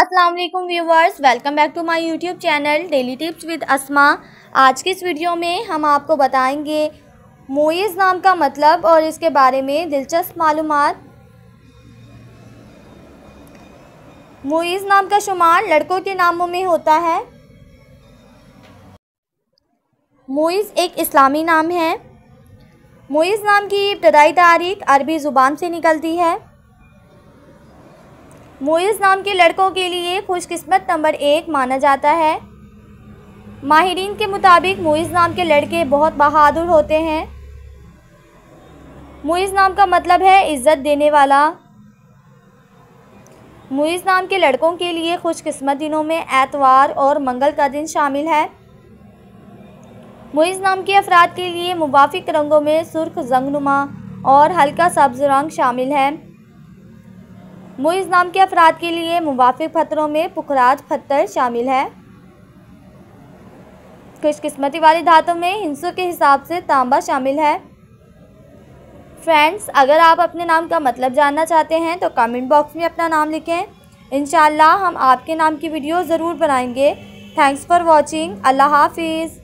अस्सलाम वालेकुम viewers welcome back to my YouTube channel daily tips with Asma आज की इस वीडियो में हम आपको बताएंगे मोइज़ नाम का मतलब और इसके बारे में दिलचस्प मालूम मोइज़ नाम का शुमार लड़कों के नामों में होता है मोइज़ एक इस्लामी नाम है मोइज़ नाम की इब्तदाई तारीख अरबी ज़ुबान से निकलती है मोइस नाम के लड़कों के लिए ख़ुशकस्मत नंबर एक माना जाता है माहरीन के मुताबिक मोइस नाम के लड़के बहुत बहादुर होते हैं मुइज़ नाम का मतलब है इज़्ज़त देने वाला मुइज़ नाम के लड़कों के लिए खुशकस्मत दिनों में एतवार और मंगल का दिन शामिल है मुइज़ नाम के अफराद के लिए मुवाफिक रंगों में सुर्ख जंगनुमा और हल्का सब्ज रंग शामिल है मुइज़ नाम के अफराद के लिए मुवाफिक पत्थरों में पुखराज पत्थर शामिल है खुशकस्मती वाली धातों में हिंसों के हिसाब से तांबा शामिल है फ्रेंड्स अगर आप अपने नाम का मतलब जानना चाहते हैं तो कमेंट बॉक्स में अपना नाम लिखें इन हम आपके नाम की वीडियो ज़रूर बनाएंगे थैंक्स फॉर वॉचिंग अल्लाह हाफिज़